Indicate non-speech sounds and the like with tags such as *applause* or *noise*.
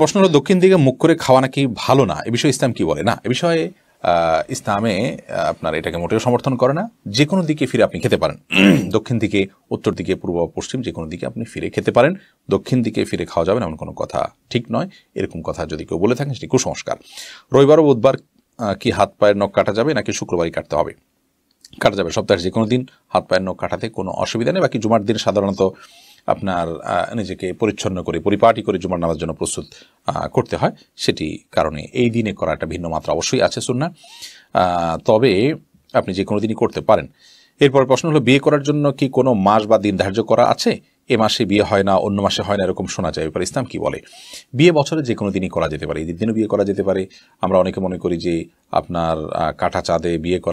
প্রশ্ন হলো দক্ষিণ দিকে মুখ করে খাওয়া নাকি ভালো না এ বিষয়ে ইসলাম কি বলে না এ বিষয়ে ইসলামে আপনার এটাকে মোটেও সমর্থন করে না যে কোনো দিকে ফিরে আপনি খেতে পারেন *clears throat* দক্ষিণ দিকে উত্তর দিকে পূর্ব পশ্চিম যে কোনো দিকে আপনি ফিরে খেতে পারেন দক্ষিণ দিকে ফিরে খাওয়া যাবে না এমন কোনো কথা ঠিক নয় এরকম কথা যদি কেউ বলে থাকেন সেটি কুসংস্কার রবিবার ও বুধবার কি হাত পায়ের নখ কাটা যাবে নাকি শুক্রবারই কাটতে হবে কাটা যাবে সপ্তাহের যে কোনো দিন হাত পায়ের নখ কাটাতে কোনো অসুবিধা নেই বাকি জুমার দিন সাধারণত আপনার নিজেকে পরিচ্ছন্ন করে পরিপাটি করে জুমার নামাজ জন্য প্রস্তুত করতে হয় সেটি কারণে এই দিনে করা একটা ভিন্ন মাত্রা অবশ্যই আছে না তবে আপনি যে কোনো দিনই করতে পারেন এরপর প্রশ্ন হলো বিয়ে করার জন্য কি কোনো মাস বা দিন ধার্য করা আছে এ মাসে বিয়ে হয় না অন্য মাসে হয় না এরকম শোনা যায় এবার ইসলাম কি বলে বিয়ে বছরে যে কোনো দিনই করা যেতে পারে ঈদের দিনও বিয়ে করা যেতে পারে আমরা অনেকে মনে করি যে আপনার কাটা চাঁদে বিয়ে করা